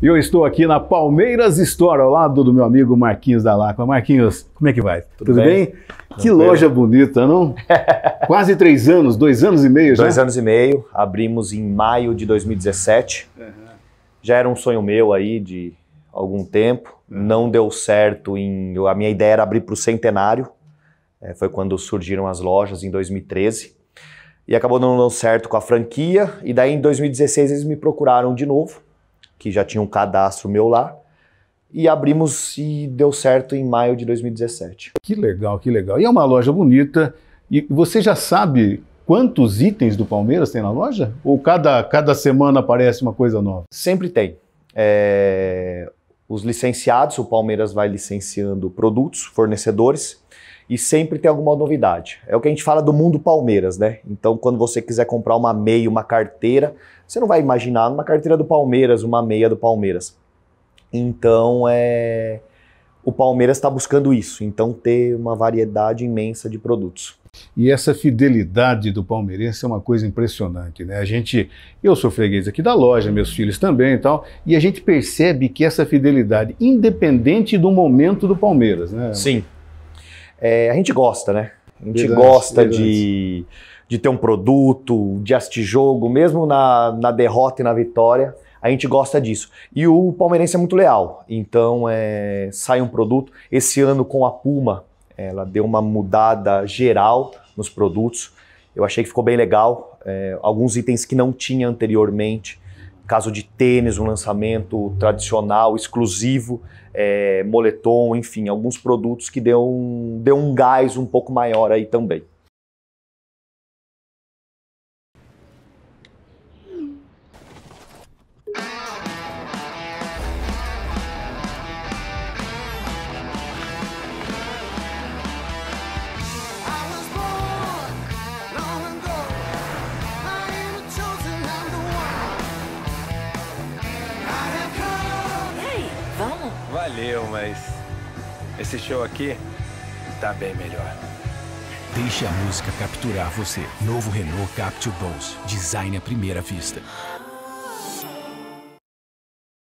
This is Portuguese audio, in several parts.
E eu estou aqui na Palmeiras Store, ao lado do meu amigo Marquinhos da Lacra. Marquinhos, como é que vai? Tudo, Tudo bem? bem? Que loja bonita, não? Quase três anos, dois anos e meio já? Dois anos e meio. Abrimos em maio de 2017. Uhum. Já era um sonho meu aí de algum tempo. Uhum. Não deu certo. Em... A minha ideia era abrir para o centenário. É, foi quando surgiram as lojas, em 2013. E acabou não dando certo com a franquia. E daí em 2016 eles me procuraram de novo que já tinha um cadastro meu lá. E abrimos e deu certo em maio de 2017. Que legal, que legal. E é uma loja bonita. E você já sabe quantos itens do Palmeiras tem na loja? Ou cada, cada semana aparece uma coisa nova? Sempre tem. É, os licenciados, o Palmeiras vai licenciando produtos, fornecedores e sempre tem alguma novidade. É o que a gente fala do mundo Palmeiras, né? Então, quando você quiser comprar uma meia, uma carteira, você não vai imaginar uma carteira do Palmeiras, uma meia do Palmeiras. Então, é o Palmeiras está buscando isso, então ter uma variedade imensa de produtos. E essa fidelidade do palmeirense é uma coisa impressionante, né? A gente, eu sou freguês aqui da loja, meus filhos também e tal, e a gente percebe que essa fidelidade, independente do momento do Palmeiras, né? Sim. É, a gente gosta, né? A gente verdade, gosta verdade. De, de ter um produto, de assistir jogo, mesmo na, na derrota e na vitória. A gente gosta disso. E o palmeirense é muito leal. Então, é, sai um produto. Esse ano, com a Puma, ela deu uma mudada geral nos produtos. Eu achei que ficou bem legal. É, alguns itens que não tinha anteriormente Caso de tênis, um lançamento tradicional, exclusivo, é, moletom, enfim, alguns produtos que deu um, deu um gás um pouco maior aí também. eu, mas esse show aqui tá bem melhor. Deixe a música capturar você. Novo Renault Capture Balls. Design à primeira vista.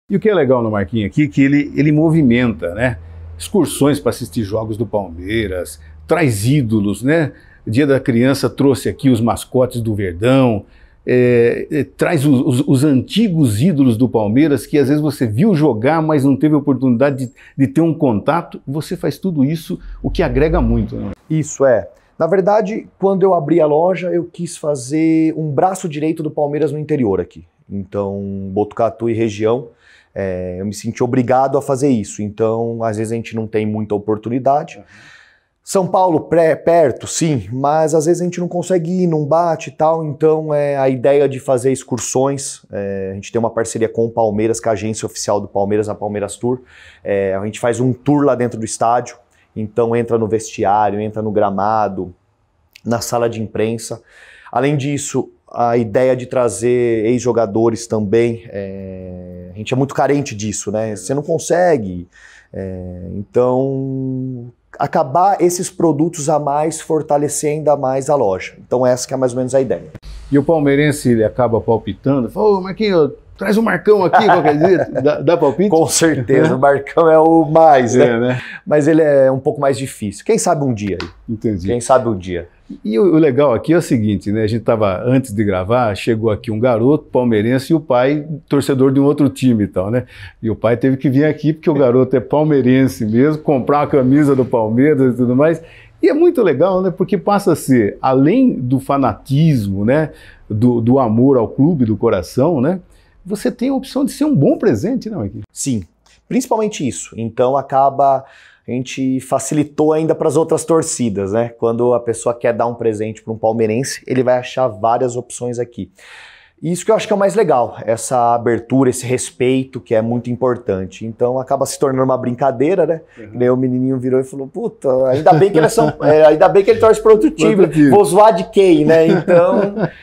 E o que é legal no marquinhos aqui, é que ele, ele movimenta, né? Excursões para assistir jogos do Palmeiras, traz ídolos, né? Dia da Criança trouxe aqui os mascotes do Verdão, é, é, traz os, os, os, antigos ídolos do Palmeiras, que às vezes você viu jogar, mas não teve oportunidade de, de ter um contato, você faz tudo isso, o que agrega muito. Né? Isso é. Na verdade, quando eu abri a loja, eu quis fazer um braço direito do Palmeiras no interior aqui. Então, Botucatu e região, é, eu me senti obrigado a fazer isso. Então, às vezes a gente não tem muita oportunidade. Uhum. São Paulo pré, perto, sim, mas às vezes a gente não consegue ir, não bate e tal. Então é a ideia de fazer excursões. É, a gente tem uma parceria com o Palmeiras, com é a agência oficial do Palmeiras, a Palmeiras Tour. É, a gente faz um tour lá dentro do estádio. Então entra no vestiário, entra no gramado, na sala de imprensa. Além disso, a ideia de trazer ex-jogadores também. É... A gente é muito carente disso, né? Você não consegue. É... Então, acabar esses produtos a mais, fortalecer ainda mais a loja. Então essa que é mais ou menos a ideia. E o palmeirense ele acaba palpitando, falou, oh, Marquinhos, Traz o Marcão aqui qualquer é? dia, dá, dá palpite? Com certeza, o Marcão é o mais, é, né? É, né? Mas ele é um pouco mais difícil. Quem sabe um dia aí? Entendi. Quem sabe um dia. E o, o legal aqui é o seguinte, né? A gente estava antes de gravar, chegou aqui um garoto palmeirense e o pai torcedor de um outro time e tal, né? E o pai teve que vir aqui porque o garoto é palmeirense mesmo, comprar a camisa do Palmeiras e tudo mais. E é muito legal, né? Porque passa a ser, além do fanatismo, né? Do, do amor ao clube, do coração, né? você tem a opção de ser um bom presente, não é? Sim, principalmente isso. Então acaba a gente facilitou ainda para as outras torcidas, né? Quando a pessoa quer dar um presente para um palmeirense, ele vai achar várias opções aqui. E isso que eu acho que é o mais legal, essa abertura, esse respeito que é muito importante. Então acaba se tornando uma brincadeira, né? Uhum. Daí o menininho virou e falou: Puta, ainda bem que eles são, é, ainda bem que ele torce para outro time, vou zoar de quem, né? Então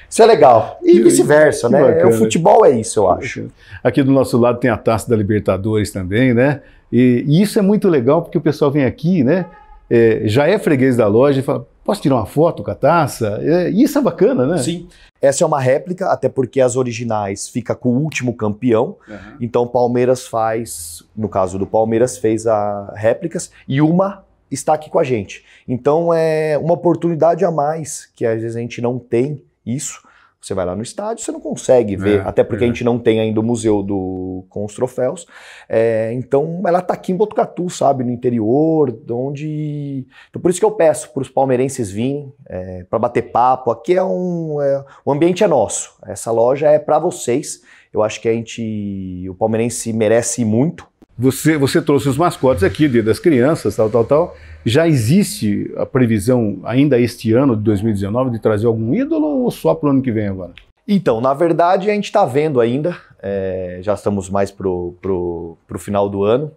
isso é legal. E vice-versa, é né? Bacana. O futebol é isso, eu acho. Aqui do nosso lado tem a taça da Libertadores também, né? E, e isso é muito legal porque o pessoal vem aqui, né? É, já é freguês da loja e fala: Posso tirar uma foto com a taça? É, isso é bacana, né? Sim. Essa é uma réplica, até porque as originais fica com o último campeão. Uhum. Então, Palmeiras faz, no caso do Palmeiras, fez a réplicas e uma está aqui com a gente. Então, é uma oportunidade a mais que às vezes a gente não tem isso você vai lá no estádio, você não consegue ver, é, até porque é. a gente não tem ainda o museu do, com os troféus. É, então, ela está aqui em Botucatu, sabe, no interior, onde. Então, por isso que eu peço para os palmeirenses virem, é, para bater papo. Aqui é um. É, o ambiente é nosso. Essa loja é para vocês. Eu acho que a gente. O palmeirense merece muito. Você, você trouxe os mascotes aqui, Dia das Crianças, tal, tal, tal. Já existe a previsão, ainda este ano de 2019, de trazer algum ídolo ou só para o ano que vem agora? Então, na verdade, a gente está vendo ainda. É, já estamos mais para o final do ano.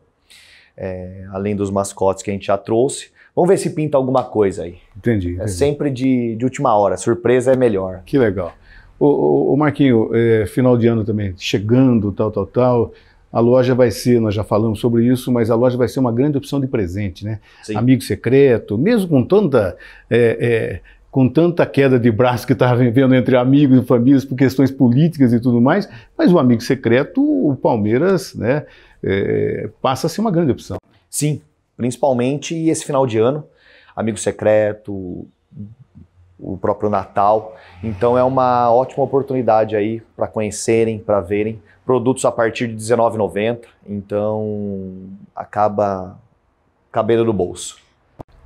É, além dos mascotes que a gente já trouxe. Vamos ver se pinta alguma coisa aí. Entendi. É entendi. É sempre de, de, última hora, surpresa é melhor. Que legal. O, o Marquinho, é, final de ano também, chegando, tal, tal, tal a loja vai ser, nós já falamos sobre isso, mas a loja vai ser uma grande opção de presente, né? Sim. Amigo secreto, mesmo com tanta. É, é, com tanta queda de braço que estava tá vivendo entre amigos e famílias por questões políticas e tudo mais, mas o amigo secreto, o Palmeiras, né, é, passa a ser uma grande opção. Sim, principalmente esse final de ano, amigo secreto, o próprio Natal. Então é uma ótima oportunidade aí para conhecerem, para verem produtos a partir de R$19,90. Então acaba cabendo do bolso.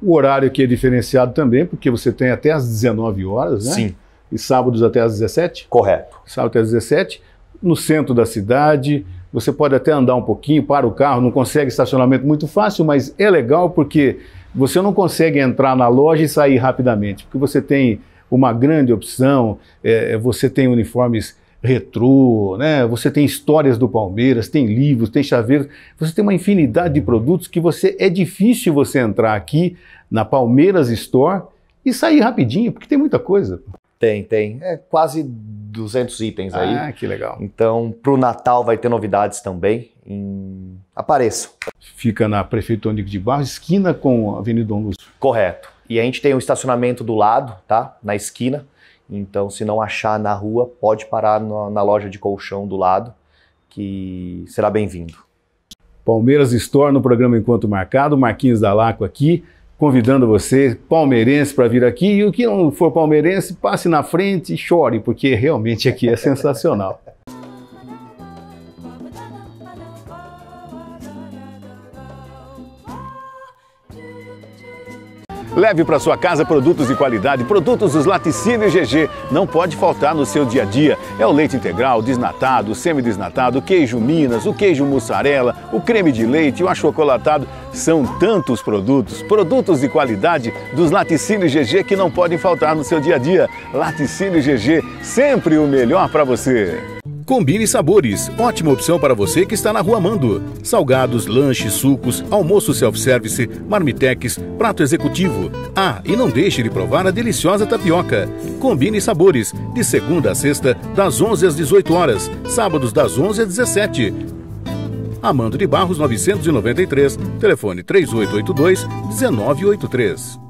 O horário que é diferenciado também, porque você tem até às 19 horas, né? Sim. E sábados até às 17? Correto. Sábado até às 17, no centro da cidade. Você pode até andar um pouquinho, para o carro, não consegue estacionamento muito fácil, mas é legal porque você não consegue entrar na loja e sair rapidamente, porque você tem uma grande opção, é, é, você tem uniformes retrô, né? você tem histórias do Palmeiras, tem livros, tem chaveiros, você tem uma infinidade de produtos que você é difícil você entrar aqui na Palmeiras Store e sair rapidinho, porque tem muita coisa. Tem, tem. É quase 200 itens aí. Ah, que legal. Então, para o Natal vai ter novidades também. Em fica na Prefeitura de Barros, esquina com a Avenida Dom Lúcio. Correto. E a gente tem um estacionamento do lado, tá? Na esquina. Então, se não achar na rua, pode parar na, na loja de colchão do lado, que será bem-vindo. Palmeiras Store no programa Enquanto Marcado, Marquinhos Dalaco aqui, convidando você, palmeirense, para vir aqui. E o que não for palmeirense, passe na frente e chore, porque realmente aqui é sensacional. Leve para sua casa produtos de qualidade, produtos dos laticínios GG. Não pode faltar no seu dia a dia. É o leite integral, desnatado, semidesnatado, queijo Minas, o queijo mussarela, o creme de leite, o achocolatado. São tantos produtos, produtos de qualidade dos laticínios GG que não podem faltar no seu dia a dia. Laticínios GG, sempre o melhor para você. Combine sabores, ótima opção para você que está na Rua Mando. Salgados, lanches, sucos, almoço self-service, marmitex, prato executivo. Ah, e não deixe de provar a deliciosa tapioca. Combine sabores, de segunda a sexta, das 11 às 18 horas, sábados das 11 às 17. Amando de Barros 993, telefone 3882 1983.